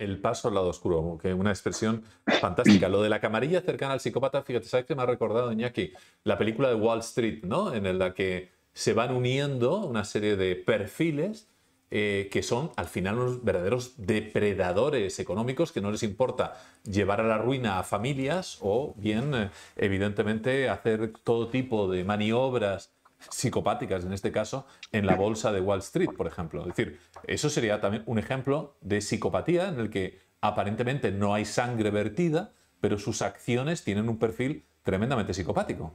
el paso al lado oscuro, que una expresión fantástica. Lo de la camarilla cercana al psicópata, fíjate, ¿sabes qué me ha recordado, Iñaki? La película de Wall Street, ¿no? En la que se van uniendo una serie de perfiles eh, que son al final unos verdaderos depredadores económicos que no les importa llevar a la ruina a familias o bien, eh, evidentemente, hacer todo tipo de maniobras psicopáticas, en este caso, en la bolsa de Wall Street, por ejemplo. Es decir, eso sería también un ejemplo de psicopatía en el que aparentemente no hay sangre vertida, pero sus acciones tienen un perfil tremendamente psicopático.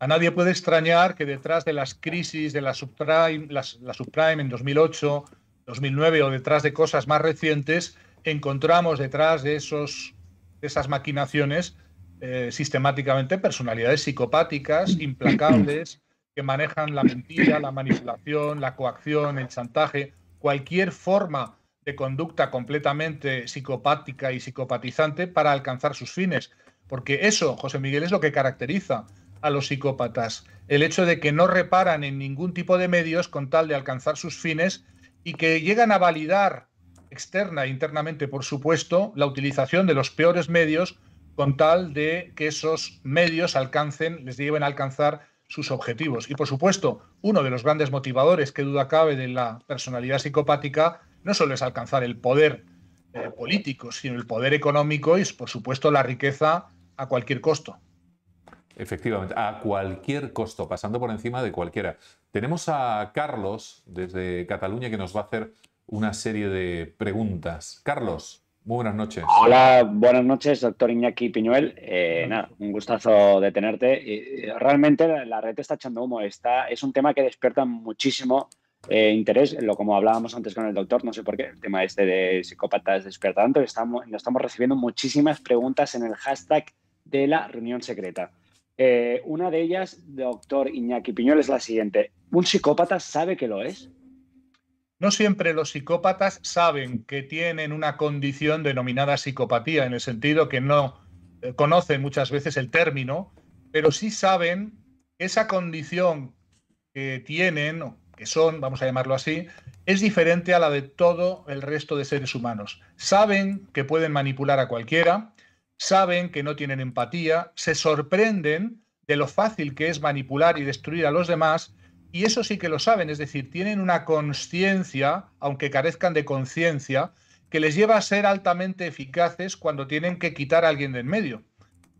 A nadie puede extrañar que detrás de las crisis de la subprime, la subprime en 2008, 2009 o detrás de cosas más recientes, encontramos detrás de, esos, esas maquinaciones eh, sistemáticamente personalidades psicopáticas, implacables, que manejan la mentira, la manipulación, la coacción, el chantaje, cualquier forma de conducta completamente psicopática y psicopatizante para alcanzar sus fines. Porque eso, José Miguel, es lo que caracteriza a los psicópatas, el hecho de que no reparan en ningún tipo de medios con tal de alcanzar sus fines y que llegan a validar externa e internamente, por supuesto, la utilización de los peores medios con tal de que esos medios alcancen, les lleven a alcanzar sus objetivos. Y por supuesto, uno de los grandes motivadores que duda cabe de la personalidad psicopática no solo es alcanzar el poder eh, político, sino el poder económico y por supuesto la riqueza a cualquier costo. Efectivamente, a cualquier costo, pasando por encima de cualquiera. Tenemos a Carlos desde Cataluña que nos va a hacer una serie de preguntas. Carlos buenas noches. Hola, buenas noches, doctor Iñaki Piñuel. Eh, un gustazo de tenerte. Eh, realmente la red está echando humo. Está, es un tema que despierta muchísimo eh, interés, lo como hablábamos antes con el doctor, no sé por qué, el tema este de psicópatas despierta tanto. Estamos, estamos recibiendo muchísimas preguntas en el hashtag de la reunión secreta. una de ellas, doctor Iñaki Piñuel, es la siguiente. ¿Un psicópata sabe que lo es? No siempre los psicópatas saben que tienen una condición denominada psicopatía, en el sentido que no eh, conocen muchas veces el término, pero sí saben que esa condición que tienen, que son, vamos a llamarlo así, es diferente a la de todo el resto de seres humanos. Saben que pueden manipular a cualquiera, saben que no tienen empatía, se sorprenden de lo fácil que es manipular y destruir a los demás y eso sí que lo saben, es decir, tienen una conciencia, aunque carezcan de conciencia, que les lleva a ser altamente eficaces cuando tienen que quitar a alguien en medio.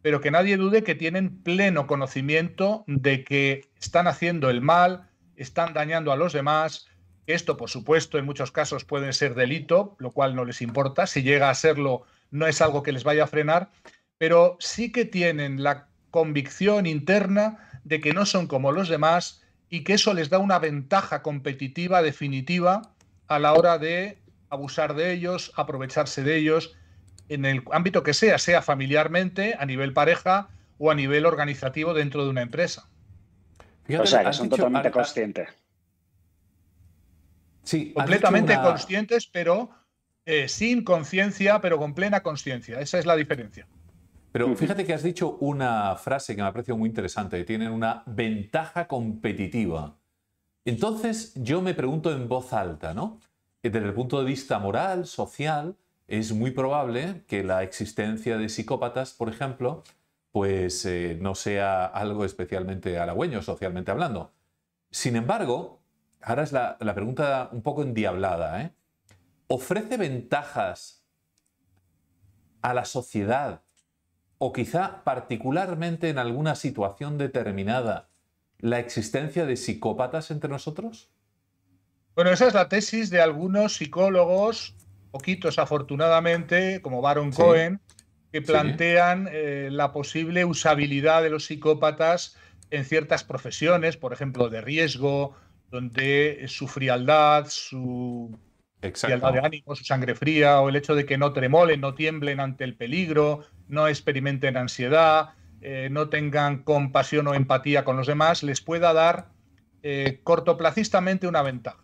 Pero que nadie dude que tienen pleno conocimiento de que están haciendo el mal, están dañando a los demás. Esto, por supuesto, en muchos casos puede ser delito, lo cual no les importa. Si llega a serlo, no es algo que les vaya a frenar. Pero sí que tienen la convicción interna de que no son como los demás y que eso les da una ventaja competitiva definitiva a la hora de abusar de ellos, aprovecharse de ellos, en el ámbito que sea, sea familiarmente, a nivel pareja o a nivel organizativo dentro de una empresa. o sea, que son totalmente conscientes. Sí, completamente conscientes, pero eh, sin conciencia, pero con plena conciencia. Esa es la diferencia. Pero fíjate que has dicho una frase que me ha parecido muy interesante, tienen una ventaja competitiva. Entonces yo me pregunto en voz alta, ¿no? Eh, desde el punto de vista moral, social, es muy probable que la existencia de psicópatas, por ejemplo, pues eh, no sea algo especialmente halagüeño, socialmente hablando. Sin embargo, ahora es la, la pregunta un poco endiablada, ¿eh? ¿Ofrece ventajas a la sociedad o quizá particularmente en alguna situación determinada, la existencia de psicópatas entre nosotros? Bueno, esa es la tesis de algunos psicólogos, poquitos afortunadamente, como Baron Cohen, que plantean eh, la posible usabilidad de los psicópatas en ciertas profesiones, por ejemplo, de riesgo, donde su frialdad, su de ánimo, su sangre fría, o el hecho de que no tremolen, no tiemblen ante el peligro, no experimenten ansiedad, eh, no tengan compasión o empatía con los demás, les pueda dar eh, cortoplacistamente una ventaja.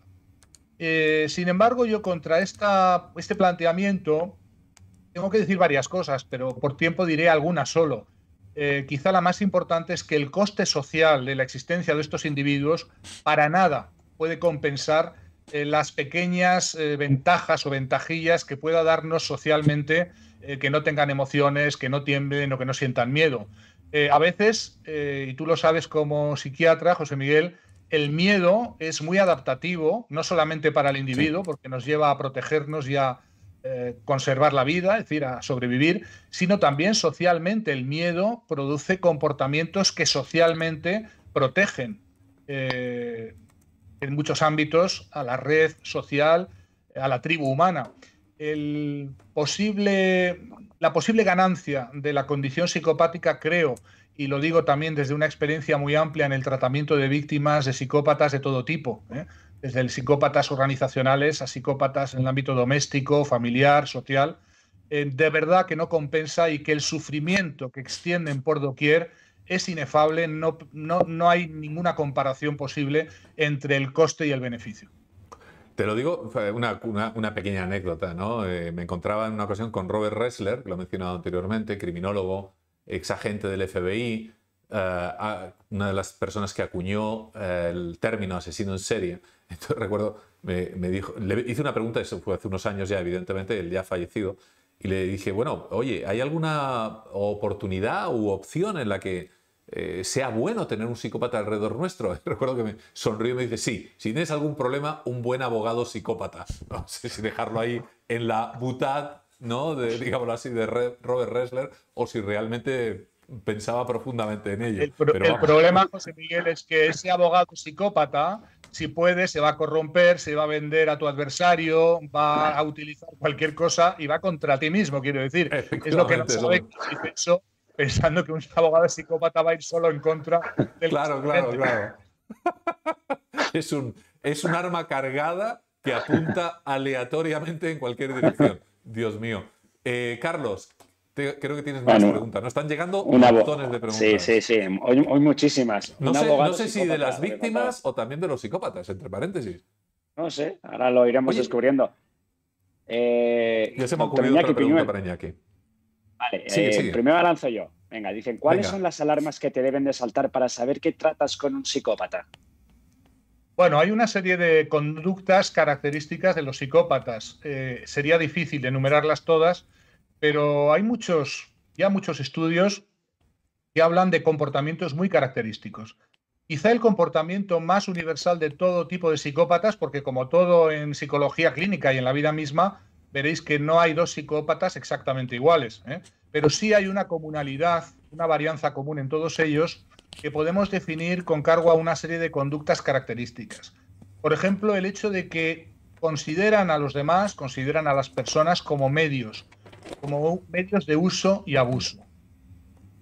Eh, sin embargo, yo contra esta, este planteamiento tengo que decir varias cosas, pero por tiempo diré alguna solo. quizá la más importante es que el coste social de la existencia de estos individuos para nada puede compensar eh, las pequeñas eh, ventajas o ventajillas que pueda darnos socialmente eh, que no tengan emociones, que no tiemblen o que no sientan miedo. a veces, y tú lo sabes como psiquiatra, José Miguel, el miedo es muy adaptativo, no solamente para el individuo, porque nos lleva a protegernos y a conservar la vida, es decir, a sobrevivir, sino también socialmente. El miedo produce comportamientos que socialmente protegen. Eh, en muchos ámbitos a la red social, a la tribu humana. El posible, la posible ganancia de la condición psicopática, creo, y lo digo también desde una experiencia muy amplia en el tratamiento de víctimas de psicópatas de todo tipo, ¿eh? desde el psicópatas organizacionales a psicópatas en el ámbito doméstico, familiar, social, eh, de verdad que no compensa y que el sufrimiento que extienden por doquier es inefable, no, no, hay ninguna comparación posible entre el coste y el beneficio. Te lo digo, eh, una, una, pequeña anécdota, ¿no? Eh, me encontraba en una ocasión con Robert Ressler, que lo he mencionado anteriormente, criminólogo, ex agente del FBI, eh, una de las personas que acuñó el término asesino en serie. Entonces recuerdo, me, me dijo, le hice una pregunta, eso fue hace unos años ya, evidentemente, él ya ha fallecido, y le dije, bueno, oye, ¿hay alguna oportunidad u opción en la que eh, sea bueno tener un psicópata alrededor nuestro? Recuerdo que me sonrió y me dice, sí, si tienes algún problema, un buen abogado psicópata. No sé si dejarlo ahí en la butad, ¿no? De, digámoslo así, de Robert Ressler, o si realmente pensaba profundamente en ello. el problema, José Miguel, es que ese abogado psicópata si puede, se va a corromper, se va a vender a tu adversario, va a utilizar cualquier cosa y va contra ti mismo, quiero decir. Es lo que no sabe pensando que un abogado psicópata va a ir solo en contra del Claro, claro, claro. es, un, es un arma cargada que apunta aleatoriamente en cualquier dirección. Dios mío. Eh, Carlos, creo que tienes más preguntas. Nos están llegando un montones de preguntas. Sí, sí, sí. Hoy, muchísimas. No sé, si de las víctimas o también de los psicópatas, entre paréntesis. No sé, ahora lo iremos descubriendo. Eh, ya se me ha otra pregunta Piñuel. para Iñaki. Vale, eh, primero lanzo yo. Venga, dicen, ¿cuáles son las alarmas que te deben de saltar para saber qué tratas con un psicópata? Bueno, hay una serie de conductas características de los psicópatas. Eh, sería difícil enumerarlas todas, pero hay muchos, ya muchos estudios que hablan de comportamientos muy característicos. Quizá el comportamiento más universal de todo tipo de psicópatas, porque como todo en psicología clínica y en la vida misma, veréis que no hay dos psicópatas exactamente iguales, ¿eh? pero sí hay una comunalidad, una varianza común en todos ellos que podemos definir con cargo a una serie de conductas características. Por ejemplo, el hecho de que consideran a los demás, consideran a las personas como medios, como medios de uso y abuso.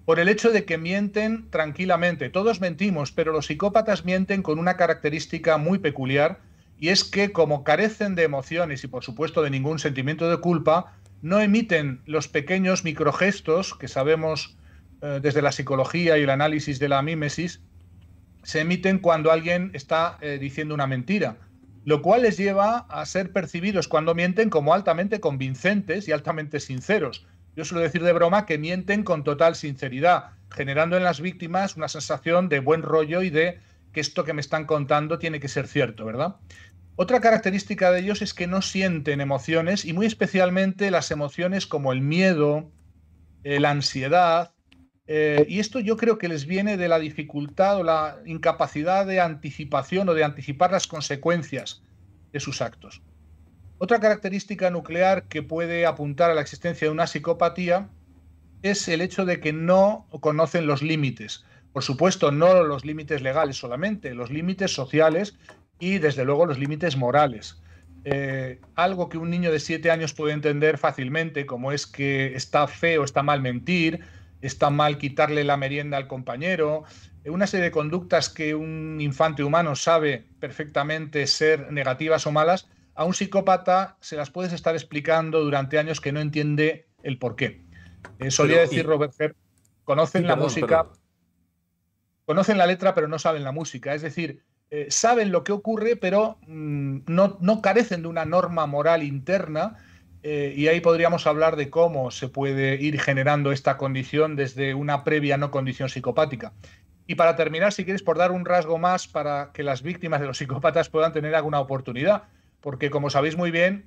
Por el hecho de que mienten tranquilamente. Todos mentimos, pero los psicópatas mienten con una característica muy peculiar y es que como carecen de emociones y por supuesto de ningún sentimiento de culpa, no emiten los pequeños microgestos que sabemos eh, desde la psicología y el análisis de la mímesis, se emiten cuando alguien está eh, diciendo una mentira lo cual les lleva a ser percibidos cuando mienten como altamente convincentes y altamente sinceros. Yo suelo decir de broma que mienten con total sinceridad, generando en las víctimas una sensación de buen rollo y de que esto que me están contando tiene que ser cierto, ¿verdad? Otra característica de ellos es que no sienten emociones y muy especialmente las emociones como el miedo, eh, la ansiedad, eh, y esto yo creo que les viene de la dificultad o la incapacidad de anticipación o de anticipar las consecuencias de sus actos. Otra característica nuclear que puede apuntar a la existencia de una psicopatía es el hecho de que no conocen los límites. Por supuesto, no los límites legales solamente, los límites sociales y desde luego los límites morales. Eh, algo que un niño de siete años puede entender fácilmente, como es que está feo, está mal mentir, está mal quitarle la merienda al compañero, una serie de conductas que un infante humano sabe perfectamente ser negativas o malas, a un psicópata se las puedes estar explicando durante años que no entiende el por qué. Eh, solía decir Robert Herr, conocen la música, conocen la letra pero no saben la música, es decir, eh, saben lo que ocurre pero mm, no, no carecen de una norma moral interna eh, y ahí podríamos hablar de cómo se puede ir generando esta condición desde una previa no condición psicopática. Y para terminar, si quieres, por dar un rasgo más para que las víctimas de los psicópatas puedan tener alguna oportunidad, porque como sabéis muy bien,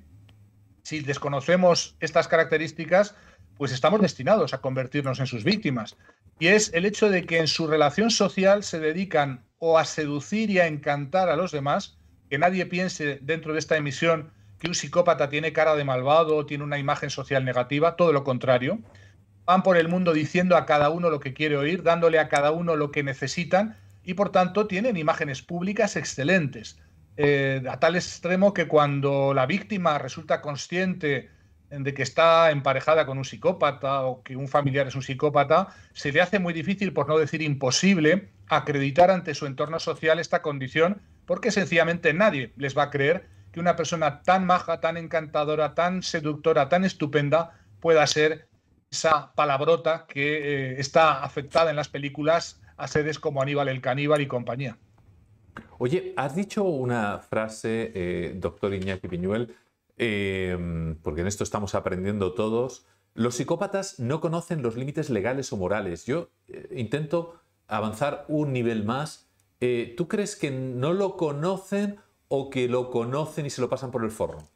si desconocemos estas características, pues estamos destinados a convertirnos en sus víctimas. Y es el hecho de que en su relación social se dedican o a seducir y a encantar a los demás, que nadie piense dentro de esta emisión que un psicópata tiene cara de malvado, tiene una imagen social negativa, todo lo contrario. Van por el mundo diciendo a cada uno lo que quiere oír, dándole a cada uno lo que necesitan y por tanto tienen imágenes públicas excelentes. Eh, a tal extremo que cuando la víctima resulta consciente de que está emparejada con un psicópata o que un familiar es un psicópata, se le hace muy difícil, por no decir imposible, acreditar ante su entorno social esta condición porque sencillamente nadie les va a creer que una persona tan maja, tan encantadora, tan seductora, tan estupenda pueda ser esa palabrota que eh, está afectada en las películas a sedes como Aníbal el Caníbal y compañía. Oye, has dicho una frase, eh, doctor Iñaki Piñuel, em, porque en esto estamos aprendiendo todos. Los psicópatas no conocen los límites legales o morales. Yo eh, intento avanzar un nivel más. ¿Tú crees que no lo conocen o que lo conocen y se lo pasan por el forro?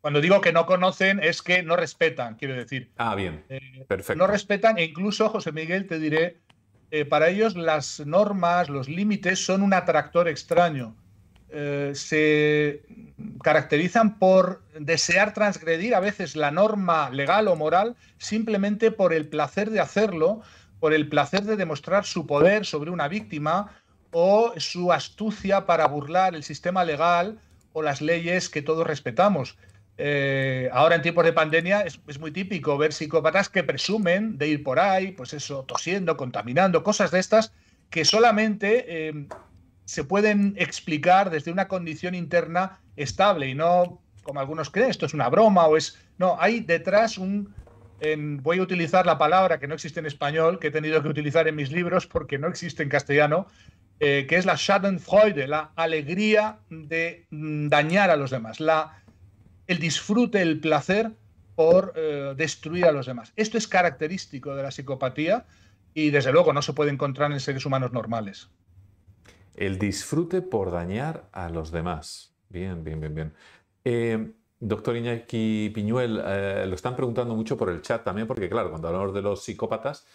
Cuando digo que no conocen es que no respetan, quiero decir. Ah, bien. Eh, Perfecto. No respetan e incluso, José Miguel, te diré, eh, para ellos las normas, los límites son un atractor extraño. Eh, se caracterizan por desear transgredir a veces la norma legal o moral simplemente por el placer de hacerlo, por el placer de demostrar su poder sobre una víctima, o su astucia para burlar el sistema legal o las leyes que todos respetamos. Eh, ahora en tiempos de pandemia es, muy típico ver psicópatas que presumen de ir por ahí, pues eso, tosiendo, contaminando, cosas de estas que solamente eh, se pueden explicar desde una condición interna estable y no como algunos creen, esto es una broma o es... No, hay detrás un... voy a utilizar la palabra que no existe en español, que he tenido que utilizar en mis libros porque no existe en castellano, eh, que es la Schadenfreude, la alegría de mm, dañar a los demás, el disfrute, el placer por eh, destruir a los demás. Esto es característico de la psicopatía y desde luego no se puede encontrar en seres humanos normales. El disfrute por dañar a los demás. Bien, bien, bien, bien. Eh, doctor Iñaki Piñuel, lo están preguntando mucho por el chat también, porque claro, cuando hablamos de los psicópatas,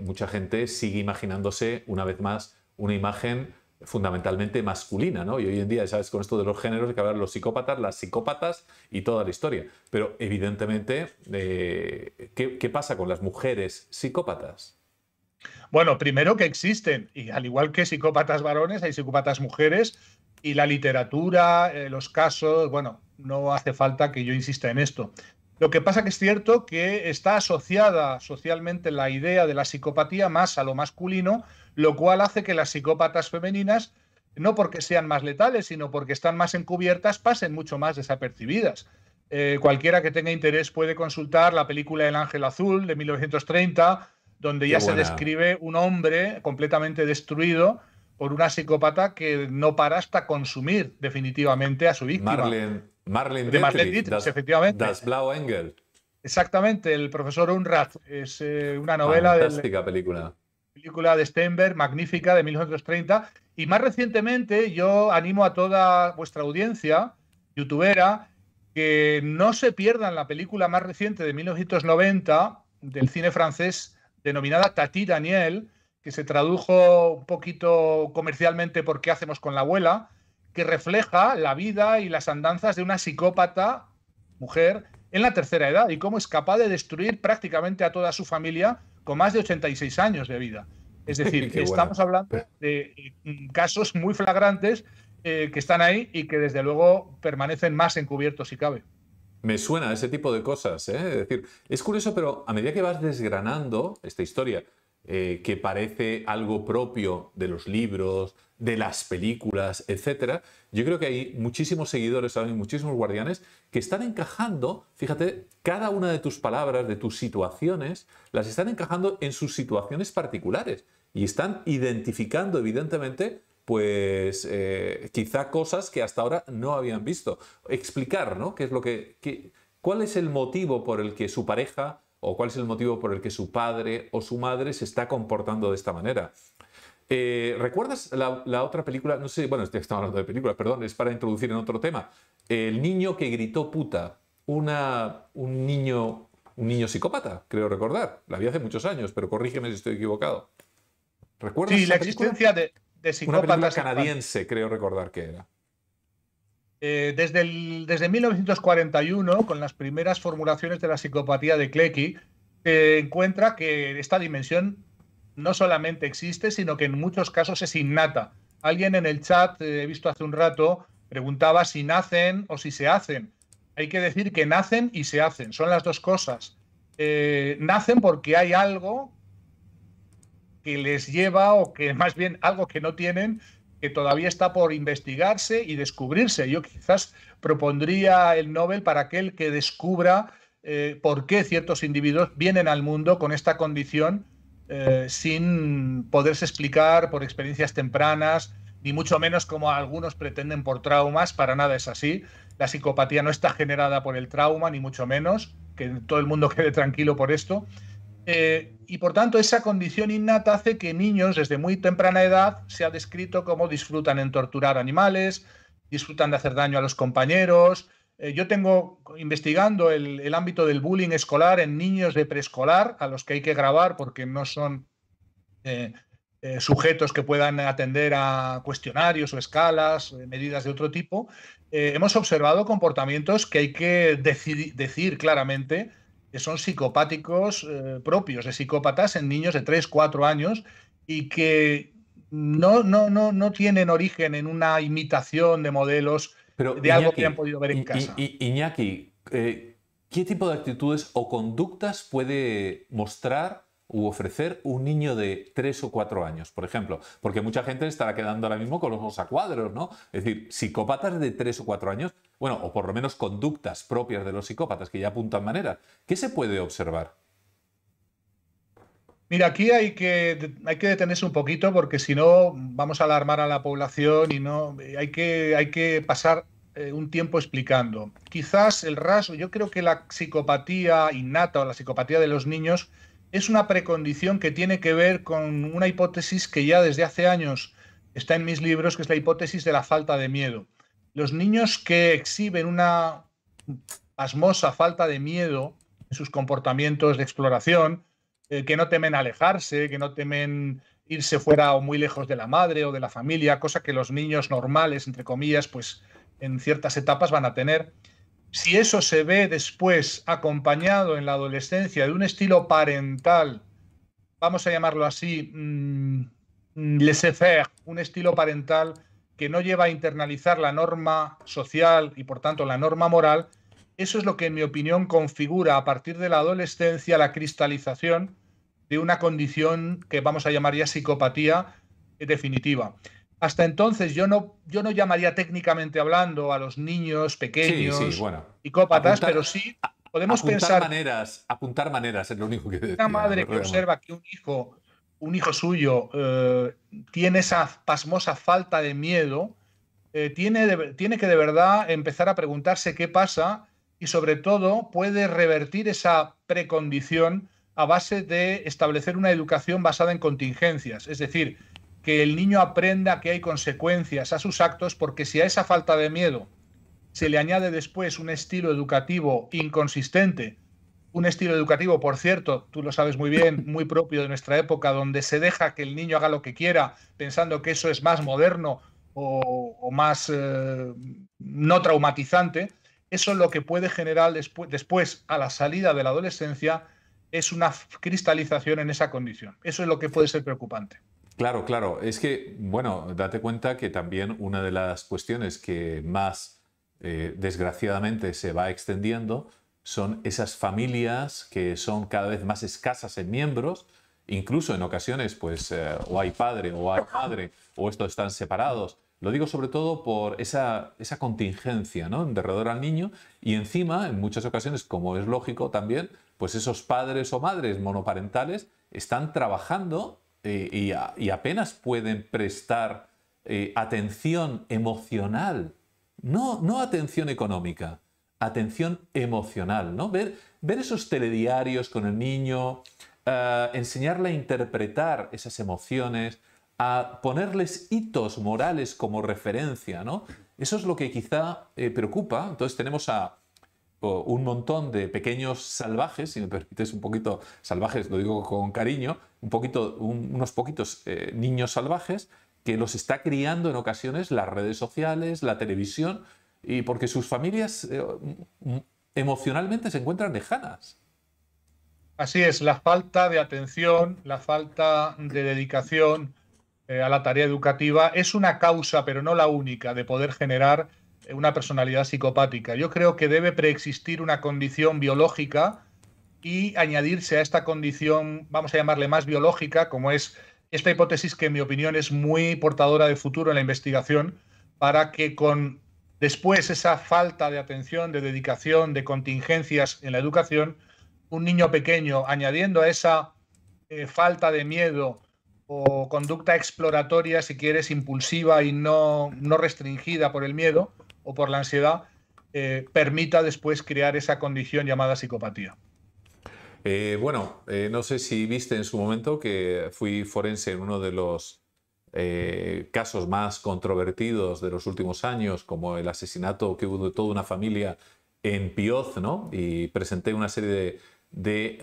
mucha gente sigue imaginándose una vez más una imagen fundamentalmente masculina, ¿no? Y hoy en día, sabes, con esto de los géneros hay que hablar de los psicópatas, las psicópatas y toda la historia. Pero evidentemente, eh, ¿qué, pasa con las mujeres psicópatas? Bueno, primero que existen, y al igual que psicópatas varones, hay psicópatas mujeres, y la literatura, eh, los casos, bueno, no hace falta que yo insista en esto. Lo que pasa que es cierto que está asociada socialmente la idea de la psicopatía más a lo masculino, lo cual hace que las psicópatas femeninas, no porque sean más letales, sino porque están más encubiertas, pasen mucho más desapercibidas. Eh, cualquiera que tenga interés puede consultar la película El Ángel Azul de 1930, donde ya se describe un hombre completamente destruido por una psicópata que no para hasta consumir definitivamente a su víctima. Marlene, Marlene Dietrich, efectivamente. Engel. Exactamente, el profesor Unrat. Es eh, una ah, novela. Fantástica película película de Steinberg, magnífica, de 1930. Y más recientemente yo animo a toda vuestra audiencia, youtubera, que no se pierdan la película más reciente de 1990 del cine francés denominada Tati Daniel, que se tradujo un poquito comercialmente por ¿Qué hacemos con la abuela?, que refleja la vida y las andanzas de una psicópata mujer en la tercera edad y cómo es capaz de destruir prácticamente a toda su familia con más de 86 años de vida. Es decir, que estamos hablando de eh, casos muy flagrantes eh, que están ahí y que desde luego permanecen más encubiertos si cabe. Me suena ese tipo de cosas. ¿eh? Es decir, es curioso, pero a medida que vas desgranando esta historia, eh, que parece algo propio de los libros, de las películas, etc. Yo creo que hay muchísimos seguidores, hay muchísimos guardianes que están encajando, fíjate, cada una de tus palabras, de tus situaciones, las están encajando en sus situaciones particulares y están identificando, evidentemente, pues eh, quizá cosas que hasta ahora no habían visto. Explicar, ¿no? ¿Qué es lo ¿Cuál es el motivo por el que su pareja o cuál es el motivo por el que su padre o su madre se está comportando de esta manera. Eh, ¿Recuerdas la, otra película? No sé, bueno, estamos hablando de películas, perdón, es para introducir en otro tema. El niño que gritó puta, un, niño, un niño psicópata, creo recordar. La vi hace muchos años, pero corrígeme si estoy equivocado. ¿Recuerdas? la existencia de, de psicópatas. Una película canadiense, creo recordar que era. Eh, desde, el, desde 1941, con las primeras formulaciones de la psicopatía de Klecky, se encuentra que esta dimensión no solamente existe, sino que en muchos casos es innata. Alguien en el chat, eh, he visto hace un rato, preguntaba si nacen o si se hacen. Hay que decir que nacen y se hacen, son las dos cosas. Eh, nacen porque hay algo que les lleva o que más bien algo que no tienen que todavía está por investigarse y descubrirse. Yo quizás propondría el Nobel para aquel que descubra eh, por qué ciertos individuos vienen al mundo con esta condición eh, sin poderse explicar por experiencias tempranas, ni mucho menos como algunos pretenden por traumas, para nada es así. La psicopatía no está generada por el trauma, ni mucho menos, que todo el mundo quede tranquilo por esto, eh, y por tanto, esa condición innata hace que niños desde muy temprana edad se ha descrito como disfrutan en torturar animales, disfrutan de hacer daño a los compañeros. Eh, yo tengo investigando el, ámbito del bullying escolar en niños de preescolar, a los que hay que grabar porque no son eh, sujetos que puedan atender a cuestionarios o escalas, medidas de otro tipo. hemos observado comportamientos que hay que decir claramente que son psicopáticos eh, propios de psicópatas en niños de 3, 4 años y que no, no, no, no tienen origen en una imitación de modelos de algo que han podido ver en casa. Iñaki, eh, ¿qué tipo de actitudes o conductas puede mostrar u ofrecer un niño de tres o cuatro años, por ejemplo, porque mucha gente estará quedando ahora mismo con los dos a cuadros, ¿no? Es decir, psicópatas de tres o cuatro años, bueno, o por lo menos conductas propias de los psicópatas que ya apuntan manera, ¿qué se puede observar? Mira, aquí hay que, hay que detenerse un poquito porque si no vamos a alarmar a la población y no eh, hay que, hay que pasar eh, un tiempo explicando. Quizás el raso, yo creo que la psicopatía innata o la psicopatía de los niños es una precondición que tiene que ver con una hipótesis que ya desde hace años está en mis libros, que es la hipótesis de la falta de miedo. Los niños que exhiben una asmosa falta de miedo en sus comportamientos de exploración, eh, que no temen alejarse, que no temen irse fuera o muy lejos de la madre o de la familia, cosa que los niños normales, entre comillas, pues en ciertas etapas van a tener si eso se ve después acompañado en la adolescencia de un estilo parental, vamos a llamarlo así, mm, mm, un estilo parental que no lleva a internalizar la norma social y por tanto la norma moral, eso es lo que en mi opinión configura a partir de la adolescencia la cristalización de una condición que vamos a llamar ya psicopatía definitiva hasta entonces yo no, yo no llamaría técnicamente hablando a los niños pequeños psicópatas, pero sí podemos apuntar pensar. Maneras, apuntar maneras es lo único que Una madre que observa que un hijo, un hijo suyo eh, tiene esa pasmosa falta de miedo, eh, tiene, tiene que de verdad empezar a preguntarse qué pasa y sobre todo puede revertir esa precondición a base de establecer una educación basada en contingencias. Es decir, que el niño aprenda que hay consecuencias a sus actos, porque si a esa falta de miedo se le añade después un estilo educativo inconsistente, un estilo educativo, por cierto, tú lo sabes muy bien, muy propio de nuestra época, donde se deja que el niño haga lo que quiera, pensando que eso es más moderno o, más eh, no traumatizante, eso es lo que puede generar después, a la salida de la adolescencia, es una cristalización en esa condición. Eso es lo que puede ser preocupante. Claro, claro. Es que, bueno, date cuenta que también una de las cuestiones que más, eh, desgraciadamente, se va extendiendo son esas familias que son cada vez más escasas en miembros, incluso en ocasiones, pues, eh, o hay padre o hay madre, o estos están separados. Lo digo sobre todo por esa, esa contingencia, ¿no? Derredor al niño y encima, en muchas ocasiones, como es lógico también, pues esos padres o madres monoparentales están trabajando eh, y, apenas pueden prestar eh, atención emocional, no, no atención económica, atención emocional, ¿no? Ver, ver esos telediarios con el niño, eh, enseñarle a interpretar esas emociones, a ponerles hitos morales como referencia, ¿no? Eso es lo que quizá preocupa. Entonces tenemos a, un montón de pequeños salvajes, si me permites un poquito, salvajes, lo digo con cariño, un poquito, unos poquitos eh, niños salvajes que los está criando en ocasiones las redes sociales, la televisión, y porque sus familias eh, emocionalmente se encuentran lejanas. Así es, la falta de atención, la falta de dedicación eh, a la tarea educativa es una causa, pero no la única, de poder generar una personalidad psicopática. Yo creo que debe preexistir una condición biológica y añadirse a esta condición, vamos a llamarle más biológica, como es esta hipótesis que en mi opinión es muy portadora de futuro en la investigación, para que con después esa falta de atención, de dedicación, de contingencias en la educación, un niño pequeño añadiendo a esa eh, falta de miedo o conducta exploratoria, si quieres, impulsiva y no, no restringida por el miedo, o por la ansiedad eh, permita después crear esa condición llamada psicopatía. Eh, bueno, eh, no sé si viste en su momento que fui forense en uno de los casos más controvertidos de los últimos años, como el asesinato que hubo de toda una familia en Pioz, ¿no? Y presenté una serie de,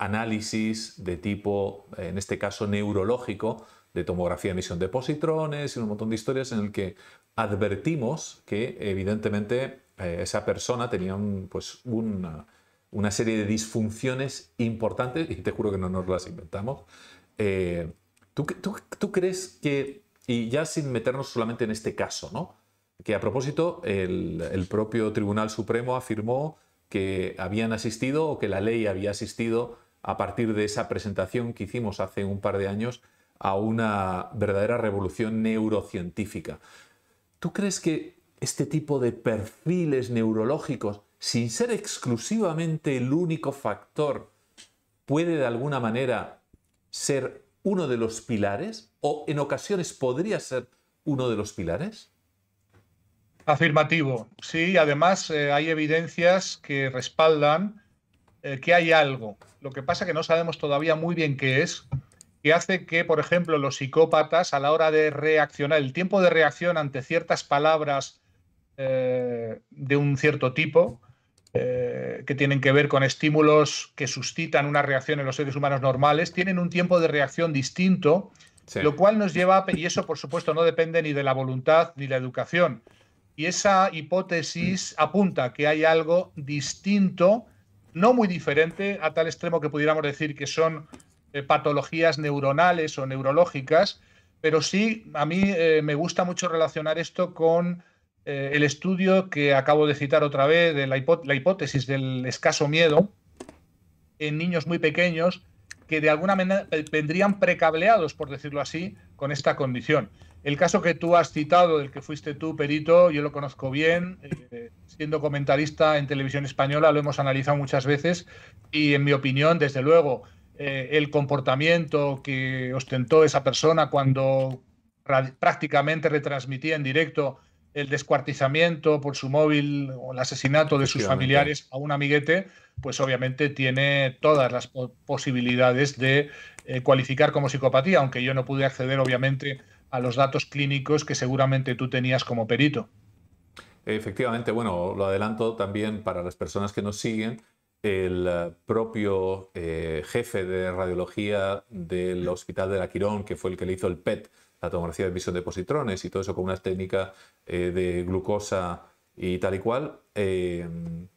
análisis de tipo, en este caso, neurológico, de tomografía de emisión de positrones y un montón de historias en el que advertimos que evidentemente eh, esa persona tenía un, pues, una, una, serie de disfunciones importantes, y te juro que no nos las inventamos. Eh, ¿tú, tú, tú, crees que, y ya sin meternos solamente en este caso, ¿no? que a propósito el, el propio Tribunal Supremo afirmó que habían asistido o que la ley había asistido a partir de esa presentación que hicimos hace un par de años a una verdadera revolución neurocientífica. ¿Tú crees que este tipo de perfiles neurológicos, sin ser exclusivamente el único factor, puede de alguna manera ser uno de los pilares o en ocasiones podría ser uno de los pilares? Afirmativo, sí. Además, eh, hay evidencias que respaldan eh, que hay algo. Lo que pasa es que no sabemos todavía muy bien qué es, que hace que, por ejemplo, los psicópatas a la hora de reaccionar, el tiempo de reacción ante ciertas palabras eh, de un cierto tipo, eh, que tienen que ver con estímulos que suscitan una reacción en los seres humanos normales, tienen un tiempo de reacción distinto, lo cual nos lleva, a, y eso por supuesto no depende ni de la voluntad ni de la educación, y esa hipótesis apunta que hay algo distinto, no muy diferente a tal extremo que pudiéramos decir que son patologías neuronales o neurológicas, pero sí a mí eh, me gusta mucho relacionar esto con eh, el estudio que acabo de citar otra vez de la, hipótesis del escaso miedo en niños muy pequeños que de alguna manera vendrían precableados, por decirlo así, con esta condición. El caso que tú has citado, del que fuiste tú, Perito, yo lo conozco bien, eh, siendo comentarista en televisión española, lo hemos analizado muchas veces y en mi opinión, desde luego, eh, el comportamiento que ostentó esa persona cuando prácticamente retransmitía en directo el descuartizamiento por su móvil o el asesinato de sus familiares a un amiguete, pues obviamente tiene todas las posibilidades de eh, cualificar como psicopatía, aunque yo no pude acceder obviamente a los datos clínicos que seguramente tú tenías como perito. Efectivamente, bueno, lo adelanto también para las personas que nos siguen el eh, propio eh, jefe de radiología del Hospital de la Quirón, que fue el que le hizo el PET, la tomografía de emisión de positrones y todo eso con una técnica eh, de glucosa y tal y cual,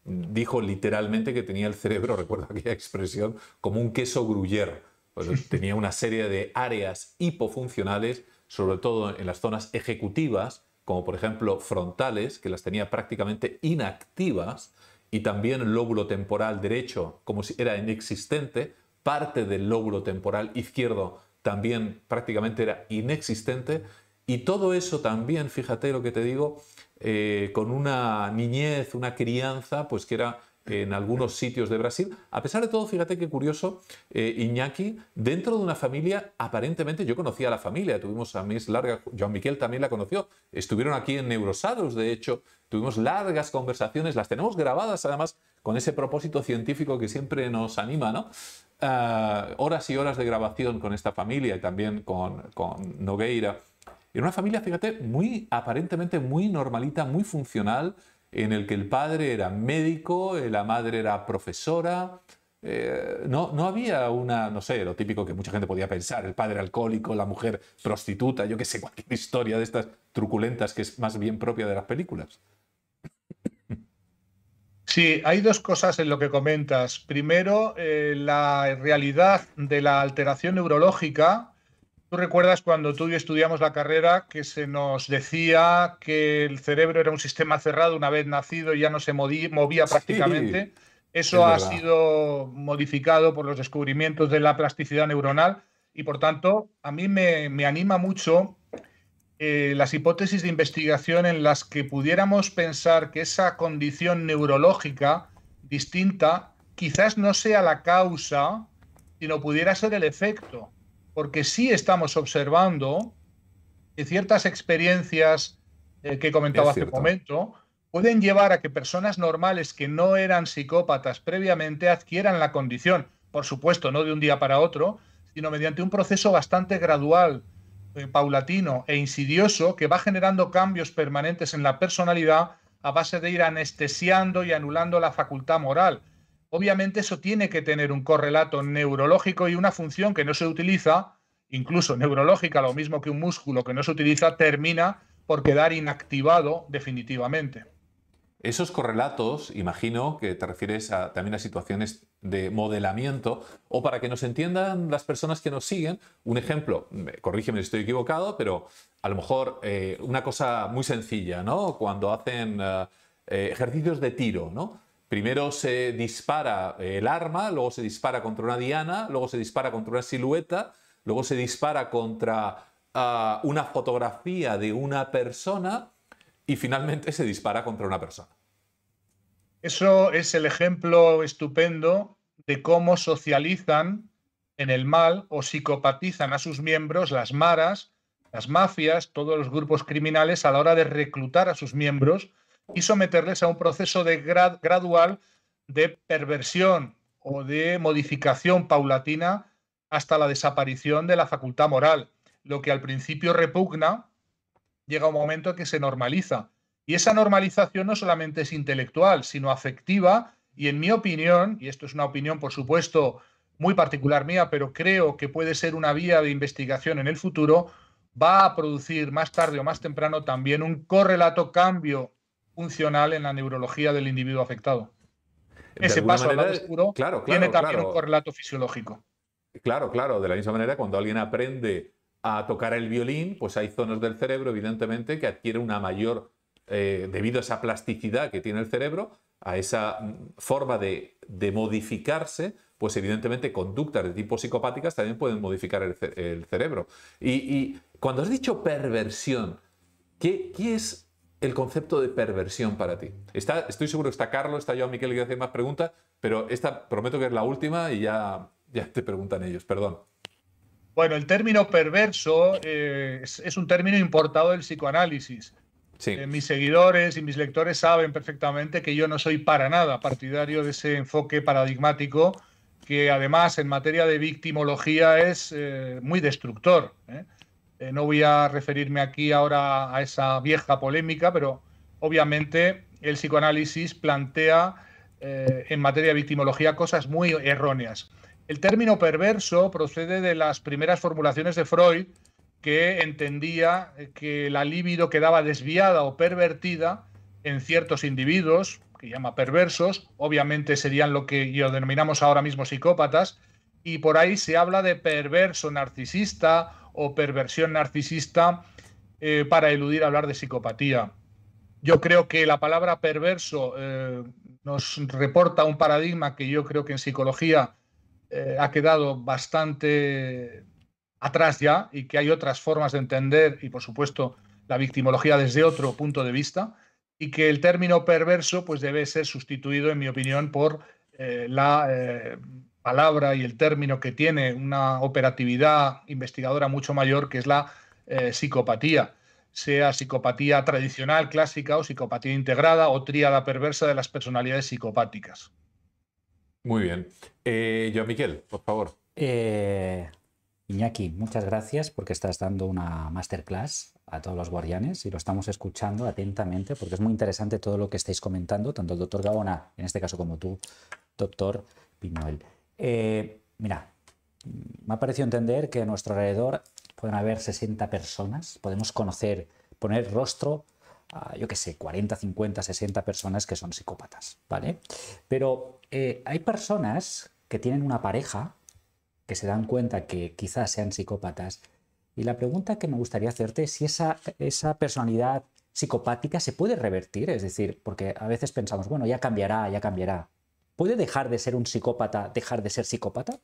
dijo literalmente que tenía el cerebro, recuerdo aquella expresión, como un queso gruyer. tenía una serie de áreas hipofuncionales, sobre todo en las zonas ejecutivas, como por ejemplo frontales, que las tenía prácticamente inactivas, y también el lóbulo temporal derecho, como si era inexistente, parte del lóbulo temporal izquierdo también prácticamente era inexistente, y todo eso también, fíjate lo que te digo, eh, con una niñez, una crianza, pues que era en algunos sitios de Brasil. A pesar de todo, fíjate qué curioso, eh, Iñaki, dentro de una familia, aparentemente yo conocía a la familia, tuvimos a mis largas, Joan Miquel también la conoció, estuvieron aquí en Neurosados de hecho, tuvimos largas conversaciones, las tenemos grabadas además con ese propósito científico que siempre nos anima, ¿no? Ah, horas y horas de grabación con esta familia y también con, Nogueira. ...en una familia, fíjate, muy aparentemente muy normalita, muy funcional, en el que el padre era médico, eh, la madre era profesora. Eh, no, no había una, no sé, lo típico que mucha gente podía pensar, el padre alcohólico, la mujer prostituta, yo qué sé, cualquier historia de estas truculentas que es más bien propia de las películas. Sí, hay dos cosas en lo que comentas. Primero, eh, la realidad de la alteración neurológica Tú recuerdas cuando tú y yo estudiamos la carrera que se nos decía que el cerebro era un sistema cerrado una vez nacido y ya no se movía, prácticamente. Eso ha sido modificado por los descubrimientos de la plasticidad neuronal y por tanto a mí me, anima mucho eh, las hipótesis de investigación en las que pudiéramos pensar que esa condición neurológica distinta quizás no sea la causa, sino pudiera ser el efecto porque sí estamos observando que ciertas experiencias eh, que he comentado hace un momento pueden llevar a que personas normales que no eran psicópatas previamente adquieran la condición, por supuesto, no de un día para otro, sino mediante un proceso bastante gradual, eh, paulatino e insidioso que va generando cambios permanentes en la personalidad a base de ir anestesiando y anulando la facultad moral obviamente eso tiene que tener un correlato neurológico y una función que no se utiliza, incluso neurológica, lo mismo que un músculo que no se utiliza, termina por quedar inactivado definitivamente. Esos correlatos, imagino que te refieres también a situaciones de modelamiento, o para que nos entiendan las personas que nos siguen, un ejemplo, corrígeme si estoy equivocado, pero a lo mejor eh, una cosa muy sencilla, ¿no? Cuando hacen eh, eh, ejercicios de tiro, ¿no? Primero se dispara eh, el arma, luego se dispara contra una diana, luego se dispara contra una silueta, luego se dispara contra ah, una fotografía de una persona y finalmente se dispara contra una persona. Eso es el ejemplo estupendo de cómo socializan en el mal o psicopatizan a sus miembros las maras, las mafias, todos los grupos criminales a la hora de reclutar a sus miembros y someterles a un proceso de gradual de perversión o de modificación paulatina hasta la desaparición de la facultad moral. Lo que al principio repugna llega un momento que se normaliza. Y esa normalización no solamente es intelectual, sino afectiva y en mi opinión, y esto es una opinión por supuesto muy particular mía, pero creo que puede ser una vía de investigación en el futuro, va a producir más tarde o más temprano también un correlato cambio funcional en la neurología del individuo afectado. Ese paso al lado oscuro tiene también un correlato fisiológico. Claro, claro. De la misma manera, cuando alguien aprende a tocar el violín, pues hay zonas del cerebro, evidentemente, que adquiere una mayor, eh, debido a esa plasticidad que tiene el cerebro, a esa mm, forma de, modificarse, pues evidentemente conductas de tipo psicopáticas también pueden modificar el, cerebro. Y, cuando has dicho perversión, qué es el concepto de perversión para ti? Está, estoy seguro que está Carlos, está yo, Miquel, que hace más preguntas, pero esta prometo que es la última y ya, ya te preguntan ellos, perdón. Bueno, el término perverso eh, es, un término importado del psicoanálisis. Eh, mis seguidores y mis lectores saben perfectamente que yo no soy para nada partidario de ese enfoque paradigmático que además en materia de victimología es eh, muy destructor. Eh, no voy a referirme aquí ahora a esa vieja polémica, pero obviamente el psicoanálisis plantea eh, en materia de victimología cosas muy erróneas. El término perverso procede de las primeras formulaciones de Freud, que entendía que la libido quedaba desviada o pervertida en ciertos individuos, que llama perversos, obviamente serían lo que yo denominamos ahora mismo psicópatas, y por ahí se habla de perverso narcisista o perversión narcisista eh, para eludir hablar de psicopatía. Yo creo que la palabra perverso eh, nos reporta un paradigma que yo creo que en psicología eh, ha quedado bastante atrás ya y que hay otras formas de entender y por supuesto la victimología desde otro punto de vista y que el término perverso pues debe ser sustituido en mi opinión por la palabra y el término que tiene una operatividad investigadora mucho mayor, que es la eh, psicopatía, sea psicopatía tradicional, clásica o psicopatía integrada o tríada perversa de las personalidades psicopáticas. Muy bien. Eh, Joan por favor. Eh, Iñaki, muchas gracias porque estás dando una masterclass a todos los guardianes y lo estamos escuchando atentamente porque es muy interesante todo lo que estáis comentando, tanto el doctor Gabona, en este caso, como tú, doctor Pinoel eh, mira, mm, me ha parecido entender que a nuestro alrededor pueden haber 60 personas, podemos conocer, poner rostro a, yo que sé, 40, 50, 60 personas que son psicópatas, ¿vale? Pero eh, hay personas que tienen una pareja, que se dan cuenta que quizás sean psicópatas, y la pregunta que me gustaría hacerte es si esa, esa personalidad psicopática se puede revertir, es decir, porque a veces pensamos, bueno, ya cambiará, ya cambiará, ¿Puede dejar de ser un psicópata, dejar de ser psicópata?